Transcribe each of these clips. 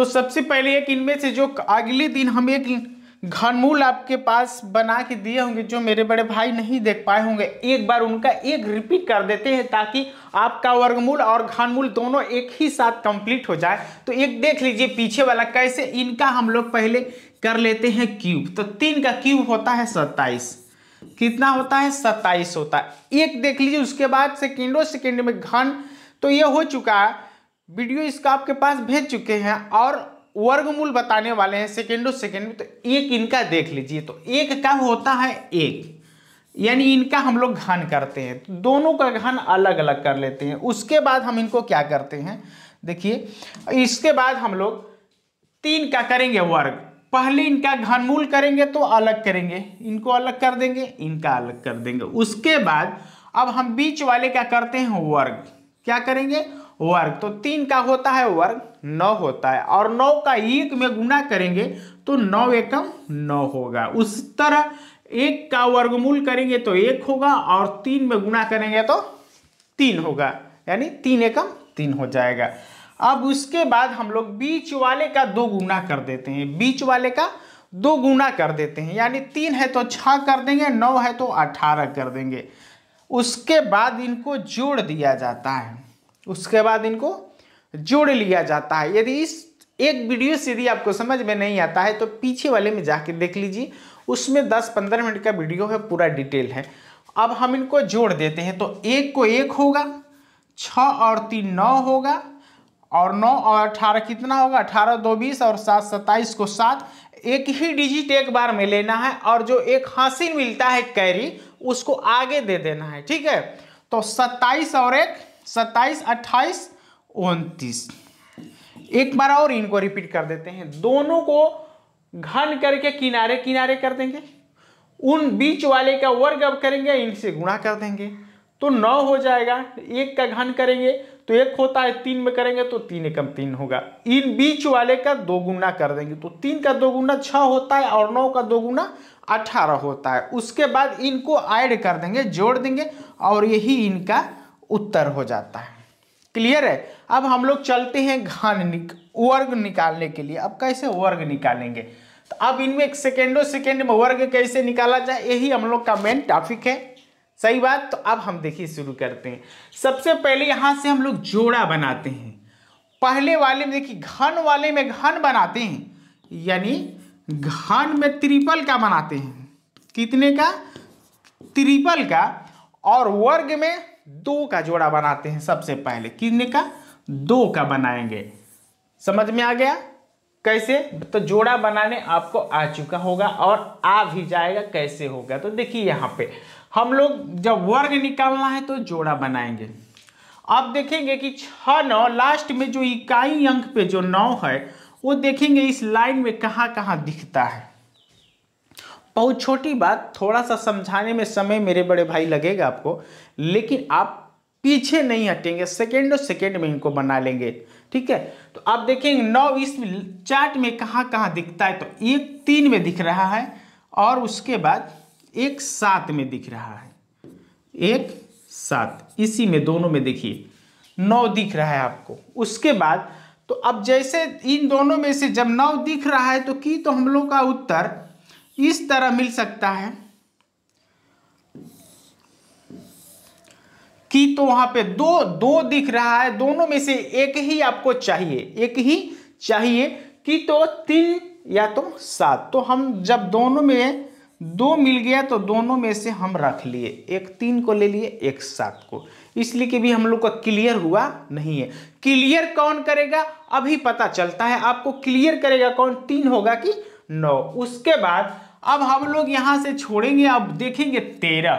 तो सबसे पहले एक इनमें से जो अगले दिन हम एक घनमूल आपके पास बना के दिए होंगे जो मेरे बड़े भाई नहीं देख पाए होंगे एक बार उनका एक रिपीट कर देते हैं ताकि आपका वर्गमूल और घनमूल दोनों एक ही साथ कंप्लीट हो जाए तो एक देख लीजिए पीछे वाला कैसे इनका हम लोग पहले कर लेते हैं क्यूब तो तीन का क्यूब होता है सत्ताईस कितना होता है सत्ताईस होता है एक देख लीजिए उसके बाद सेकेंडो सेकेंड में घन तो ये हो चुका है वीडियो इसका आपके पास भेज चुके हैं और वर्गमूल बताने वाले हैं सेकेंडो सेकेंड में तो एक इनका देख लीजिए तो एक का होता है एक यानी इनका हम लोग घन करते हैं तो दोनों का घन अलग अलग कर लेते हैं उसके बाद हम इनको क्या करते हैं देखिए इसके बाद हम लोग तीन का करेंगे वर्ग पहले इनका घनमूल करेंगे तो अलग करेंगे इनको अलग कर देंगे इनका अलग कर देंगे उसके बाद अब हम बीच वाले क्या करते हैं वर्ग क्या करेंगे वर्ग तो तीन का होता है वर्ग नौ होता है और नौ का एक में गुना करेंगे तो नौ एकम नौ होगा उस तरह एक का वर्गमूल करेंगे तो एक होगा और तीन में गुना करेंगे तो तीन होगा यानी तीन एकम तीन हो जाएगा अब उसके बाद हम लोग बीच वाले का दो गुना कर देते हैं बीच वाले का दो गुना कर देते हैं यानी तीन है तो छः कर देंगे नौ है तो अठारह कर देंगे उसके बाद इनको जोड़ दिया जाता है उसके बाद इनको जोड़ लिया जाता है यदि इस एक वीडियो से यदि आपको समझ में नहीं आता है तो पीछे वाले में जाके देख लीजिए उसमें 10-15 मिनट का वीडियो है पूरा डिटेल है अब हम इनको जोड़ देते हैं तो एक को एक होगा छ और तीन नौ होगा और नौ और अठारह कितना होगा अठारह दो बीस और सात सत्ताईस को सात एक ही डिजिट एक बार में लेना है और जो एक हासिल मिलता है कैरी उसको आगे दे देना है ठीक है तो सत्ताईस और एक सत्ताईस अट्ठाईस उनतीस एक बार और इनको रिपीट कर देते हैं दोनों को घन करके किनारे किनारे कर देंगे उन बीच वाले का वर्ग अब करेंगे इनसे गुणा कर देंगे तो नौ हो जाएगा एक का घन करेंगे तो एक होता है तीन में करेंगे तो तीन एकम तीन होगा इन बीच वाले का दो गुना कर देंगे तो तीन का दो गुना छः होता है और नौ का दो गुना अठारह होता है उसके बाद इनको ऐड कर देंगे जोड़ देंगे और यही इनका उत्तर हो जाता है क्लियर है अब हम लोग चलते हैं घन निक, वर्ग निकालने के लिए अब कैसे वर्ग निकालेंगे तो अब इनमें एक सेकेंडो सेकेंड में वर्ग कैसे निकाला जाए यही हम लोग का मेन टॉपिक है सही बात तो अब हम देखिए शुरू करते हैं सबसे पहले यहाँ से हम लोग जोड़ा बनाते हैं पहले वाले में देखिए घन वाले में घन बनाते हैं यानी घन में त्रिपल का बनाते हैं कितने का त्रिपल का और वर्ग में दो का जोड़ा बनाते हैं सबसे पहले किन्ने का दो का बनाएंगे समझ में आ गया कैसे तो जोड़ा बनाने आपको आ चुका होगा और आ भी जाएगा कैसे होगा तो देखिए यहाँ पे हम लोग जब वर्ग निकालना है तो जोड़ा बनाएंगे आप देखेंगे कि छ नौ लास्ट में जो इकाई अंक पे जो नौ है वो देखेंगे इस लाइन में कहाँ कहाँ दिखता है बहुत छोटी बात थोड़ा सा समझाने में समय मेरे बड़े भाई लगेगा आपको लेकिन आप पीछे नहीं हटेंगे सेकेंड और सेकेंड में इनको बना लेंगे ठीक है तो आप देखेंगे नौ इस चार्ट में कहाँ कहाँ दिखता है तो एक तीन में दिख रहा है और उसके बाद एक सात में दिख रहा है एक सात इसी में दोनों में देखिए नौ दिख रहा है आपको उसके बाद तो अब जैसे इन दोनों में से जब नौ दिख रहा है तो की तो हम लोग का उत्तर इस तरह मिल सकता है कि तो वहां पे दो दो दिख रहा है दोनों में से एक ही आपको चाहिए एक ही चाहिए कि तो तीन या तो सात तो हम जब दोनों में दो मिल गया तो दोनों में से हम रख लिए एक तीन को ले लिए एक सात को इसलिए कि भी हम लोग का क्लियर हुआ नहीं है क्लियर कौन करेगा अभी पता चलता है आपको क्लियर करेगा कौन तीन होगा कि नौ उसके बाद अब हम लोग यहां से छोड़ेंगे अब देखेंगे तेरह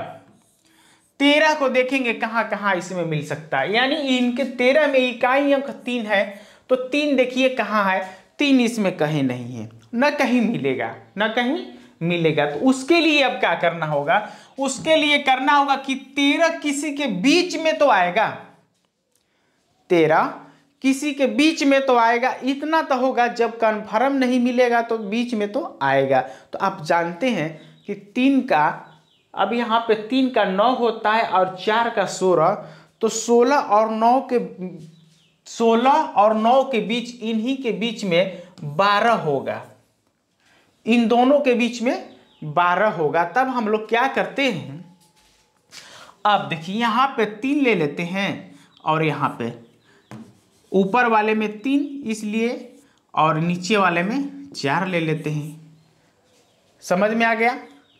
तेरह को देखेंगे कहां कहां इसमें मिल सकता है यानी इनके तेरह में इकाई अंक तीन है तो तीन देखिए कहां है तीन इसमें कहीं नहीं है न कहीं मिलेगा न कहीं मिलेगा तो उसके लिए अब क्या करना होगा उसके लिए करना होगा कि तेरह किसी के बीच में तो आएगा तेरह किसी के बीच में तो आएगा इतना तो होगा जब कन्फर्म नहीं मिलेगा तो बीच में तो आएगा तो आप जानते हैं कि तीन का अब यहाँ पे तीन का नौ होता है और चार का सोलह तो सोलह और नौ के सोलह और नौ के बीच इन्हीं के बीच में बारह होगा इन दोनों के बीच में बारह होगा तब हम लोग क्या करते हैं अब देखिए यहाँ पे तीन ले लेते हैं और यहाँ पे ऊपर वाले में तीन इसलिए और नीचे वाले में चार ले लेते हैं समझ में आ गया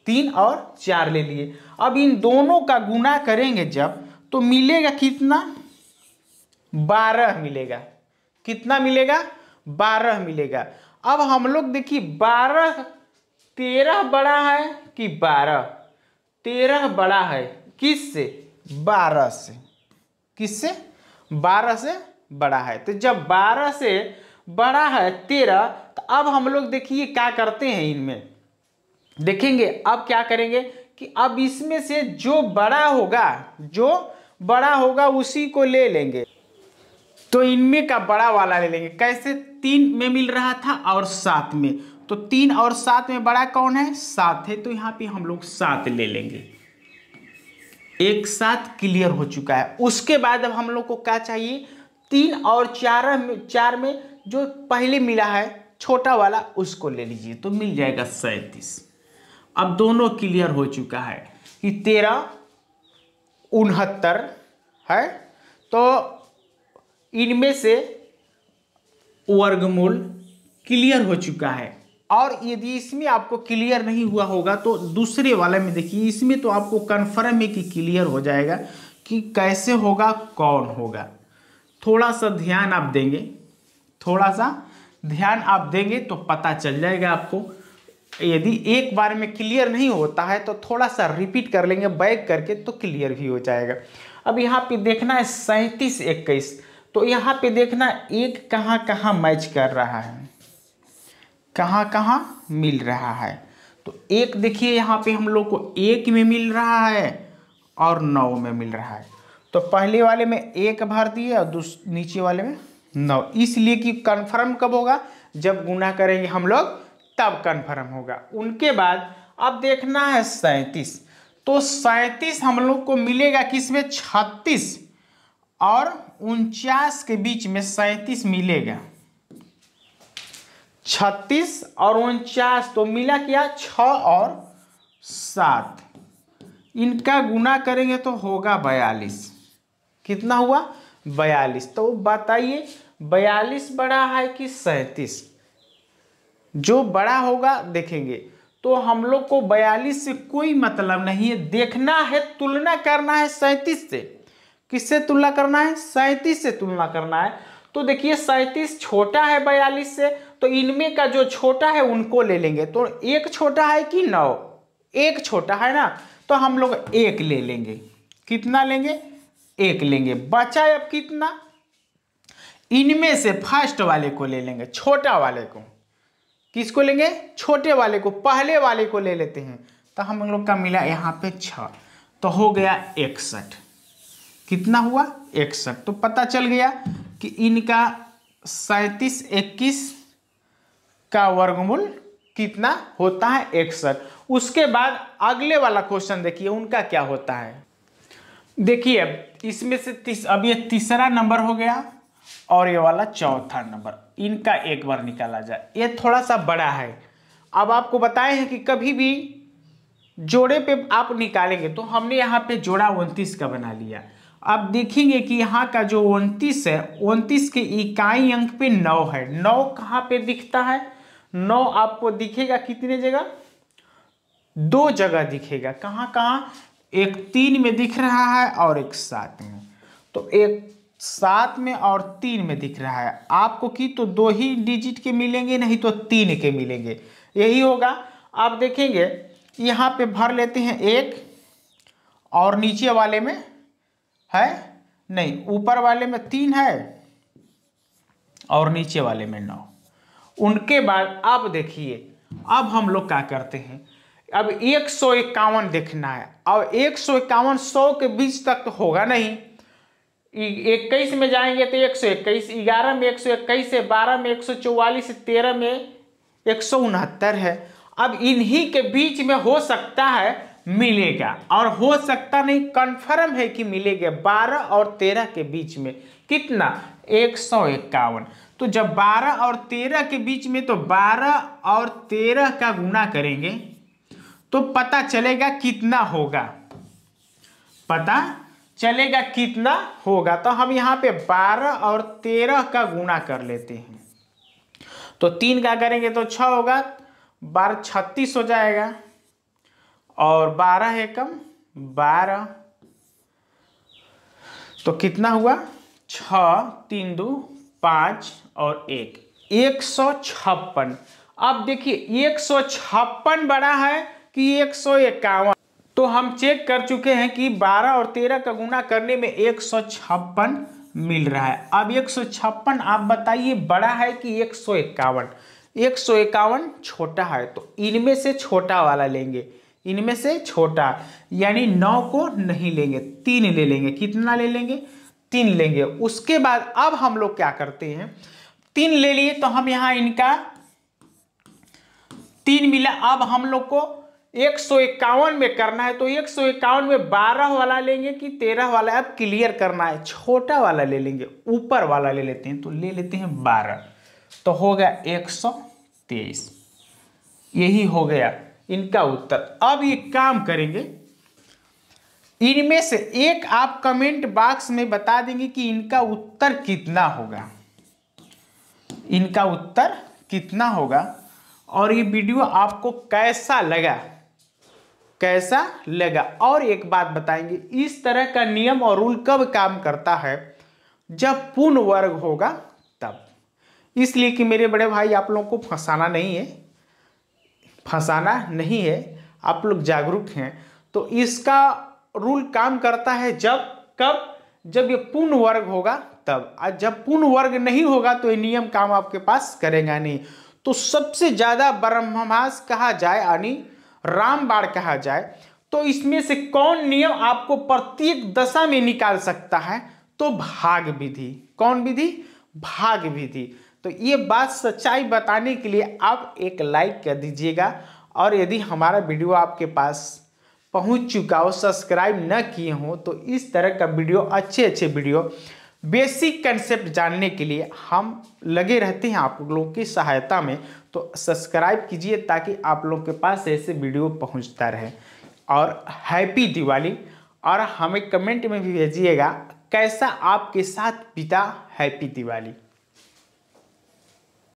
तीन और चार ले लिए अब इन दोनों का गुना करेंगे जब तो मिलेगा कितना बारह मिलेगा कितना मिलेगा बारह मिलेगा अब हम लोग देखिए बारह तेरह बड़ा है कि बारह तेरह बड़ा है किस से बारह से किस से बारह से बड़ा है तो जब बारह से बड़ा है तेरह तो अब हम लोग देखिए क्या करते हैं इनमें देखेंगे अब क्या करेंगे कि अब इसमें से जो बड़ा होगा जो बड़ा होगा उसी को ले लेंगे तो इनमें का बड़ा वाला ले लेंगे कैसे तीन में मिल रहा था और सात में तो तीन और सात में बड़ा कौन है सात है तो यहाँ पे हम लोग सात ले लेंगे एक साथ क्लियर हो चुका है उसके बाद अब हम लोग को क्या चाहिए तीन और चार में चार में जो पहले मिला है छोटा वाला उसको ले लीजिए तो मिल जाएगा सैंतीस अब दोनों क्लियर हो चुका है कि तेरह उनहत्तर है तो इनमें से वर्गमूल क्लियर हो चुका है और यदि इसमें आपको क्लियर नहीं हुआ होगा तो दूसरे वाले में देखिए इसमें तो आपको कन्फर्म है कि क्लियर हो जाएगा कि कैसे होगा कौन होगा थोड़ा सा ध्यान आप देंगे थोड़ा सा ध्यान आप देंगे तो पता चल जाएगा आपको यदि एक बार में क्लियर नहीं होता है तो थोड़ा सा रिपीट कर लेंगे बैक करके तो क्लियर भी हो जाएगा अब यहाँ पे देखना है सैंतीस इक्कीस तो यहाँ पे देखना एक कहाँ कहाँ मैच कर रहा है कहाँ कहाँ मिल रहा है तो एक देखिए यहाँ पे हम लोग को एक में मिल रहा है और नौ में मिल रहा है तो पहले वाले में एक भर दिए और नीचे वाले में नौ इसलिए कि कन्फर्म कब होगा जब गुना करेंगे हम लोग तब कन्फर्म होगा उनके बाद अब देखना है सैंतीस तो सैंतीस हम लोग को मिलेगा किस में छत्तीस और उनचास के बीच में सैंतीस मिलेगा छत्तीस और उनचास तो मिला क्या छ और सात इनका गुना करेंगे तो होगा बयालीस कितना हुआ बयालीस तो बताइए बयालीस बड़ा है कि सैंतीस जो बड़ा होगा देखेंगे तो हम लोग को बयालीस से कोई मतलब नहीं है देखना है तुलना करना है सैंतीस से किससे तुलना करना है सैंतीस से तुलना करना है तो देखिए सैंतीस छोटा है बयालीस से तो इनमें का जो छोटा है उनको ले लेंगे तो एक छोटा है कि नौ एक छोटा है ना तो हम लोग एक ले लेंगे कितना लेंगे एक लेंगे बचा अब कितना इनमें से फर्स्ट वाले को ले लेंगे छोटा वाले को किसको लेंगे छोटे वाले को पहले वाले को ले लेते हैं तो हम लोग का मिला यहाँ पे छ तो हो गया इकसठ कितना हुआ इकसठ तो पता चल गया कि इनका सैतीस इक्कीस का वर्गमूल कितना होता है इकसठ उसके बाद अगले वाला क्वेश्चन देखिए उनका क्या होता है देखिए इसमें से तीस अब ये तीसरा नंबर हो गया और ये वाला चौथा नंबर इनका एक बार निकाला जाए ये थोड़ा सा बड़ा है अब आपको बताए हैं कि कभी भी जोड़े पे आप निकालेंगे तो हमने यहाँ पे जोड़ा उनतीस का बना लिया अब देखेंगे कि यहाँ का जो उनतीस है उनतीस के इकाई अंक पे नौ है नौ कहाँ पे दिखता है नौ आपको दिखेगा कितने जगह दो जगह दिखेगा कहाँ कहाँ एक तीन में दिख रहा है और एक सात में तो एक सात में और तीन में दिख रहा है आपको की तो दो ही डिजिट के मिलेंगे नहीं तो तीन के मिलेंगे यही होगा आप देखेंगे यहाँ पे भर लेते हैं एक और नीचे वाले में है नहीं ऊपर वाले में तीन है और नीचे वाले में नौ उनके बाद अब देखिए अब हम लोग क्या करते हैं अब एक सौ इक्यावन देखना है और एक सौ इक्यावन सौ के बीच तक तो होगा नहीं इक्कीस में जाएंगे तो एक सौ इक्कीस ग्यारह में एक सौ इक्कीस है बारह में एक सौ चौवालीस तेरह में एक सौ उनहत्तर है अब इन्हीं के बीच में हो सकता है मिलेगा और हो सकता नहीं कन्फर्म है कि मिलेगा बारह और तेरह के बीच में कितना एक सौ इक्यावन तो जब बारह और तेरह के बीच में तो बारह और तेरह का गुना करेंगे तो पता चलेगा कितना होगा पता चलेगा कितना होगा तो हम यहाँ पे बारह और तेरह का गुणा कर लेते हैं तो तीन का करेंगे तो छ होगा बारह छत्तीस हो जाएगा और बारह एकम बारह तो कितना हुआ छ तीन दो पाँच और एक एक सौ छप्पन अब देखिए एक सौ छप्पन बड़ा है कि एक सौ इक्यावन तो हम चेक कर चुके हैं कि 12 और 13 का गुना करने में एक सौ छप्पन मिल रहा है अब एक सौ छप्पन आप बताइए बड़ा है कि एक सौ इक्यावन एक सौ इक्यावन छोटा है तो इनमें से छोटा वाला लेंगे इनमें से छोटा यानी नौ को नहीं लेंगे तीन ले लेंगे कितना ले लेंगे तीन लेंगे उसके बाद अब हम लोग क्या करते हैं तीन ले लिए तो हम यहाँ इनका तीन मिला अब हम लोग को एक सौ इक्यावन में करना है तो एक सौ इक्यावन में बारह वाला लेंगे कि तेरह वाला अब क्लियर करना है छोटा वाला ले लेंगे ऊपर वाला ले लेते हैं तो ले लेते हैं बारह तो हो गया एक सौ तेईस यही हो गया इनका उत्तर अब ये काम करेंगे इनमें से एक आप कमेंट बॉक्स में बता देंगे कि इनका उत्तर कितना होगा इनका उत्तर कितना होगा और ये वीडियो आपको कैसा लगा कैसा लगा और एक बात बताएंगे इस तरह का नियम और रूल कब काम करता है जब पूर्ण वर्ग होगा तब इसलिए कि मेरे बड़े भाई आप लोगों को फंसाना नहीं है फंसाना नहीं है आप लोग जागरूक हैं तो इसका रूल काम करता है जब कब जब ये पूर्ण वर्ग होगा तब आज जब पूर्ण वर्ग नहीं होगा तो ये नियम काम आपके पास करेगा नहीं तो सबसे ज़्यादा ब्रह्मास कहा जाए यानी रामबाण कहा जाए तो इसमें से कौन नियम आपको प्रत्येक दशा में निकाल सकता है तो भाग विधि कौन विधि भाग विधि तो ये बात सच्चाई बताने के लिए आप एक लाइक कर दीजिएगा और यदि हमारा वीडियो आपके पास पहुंच चुका हो सब्सक्राइब न किए हो तो इस तरह का वीडियो अच्छे अच्छे वीडियो बेसिक कंसेप्ट जानने के लिए हम लगे रहते हैं आप लोगों की सहायता में तो सब्सक्राइब कीजिए ताकि आप लोगों के पास ऐसे वीडियो पहुंचता रहे और हैप्पी दिवाली और हमें कमेंट में भी भेजिएगा कैसा आपके साथ बिता हैप्पी दिवाली